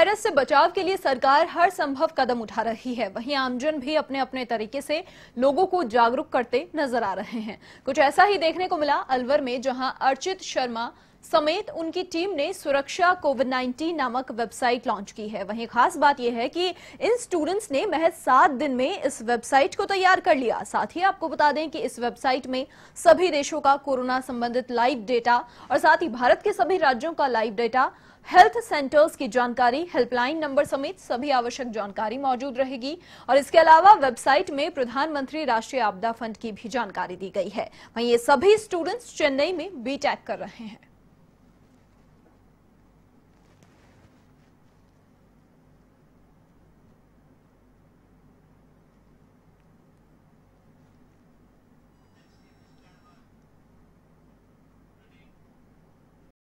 virus से बचाव के लिए सरकार हर संभव कदम उठा रही है वहीं आमजन भी अपने अपने तरीके से लोगों को जागरूक करते नजर आ रहे हैं कुछ ऐसा ही देखने को मिला अलवर में जहां अर्चित शर्मा समेत उनकी टीम ने सुरक्षा कोविड 19 नामक वेबसाइट लॉन्च की है वहीं खास बात यह है कि इन स्टूडेंट्स ने महज सात दिन में इस वेबसाइट को तैयार कर लिया साथ ही आपको बता दें कि इस वेबसाइट में सभी देशों का कोरोना संबंधित लाइव डेटा और साथ ही भारत के सभी राज्यों का लाइव डेटा हेल्थ सेंटर्स की जानकारी हेल्पलाइन नंबर समेत सभी आवश्यक जानकारी मौजूद रहेगी और इसके अलावा वेबसाइट में प्रधानमंत्री राष्ट्रीय आपदा फंड की भी जानकारी दी गई है वहीं ये सभी स्टूडेंट्स चेन्नई में बी कर रहे हैं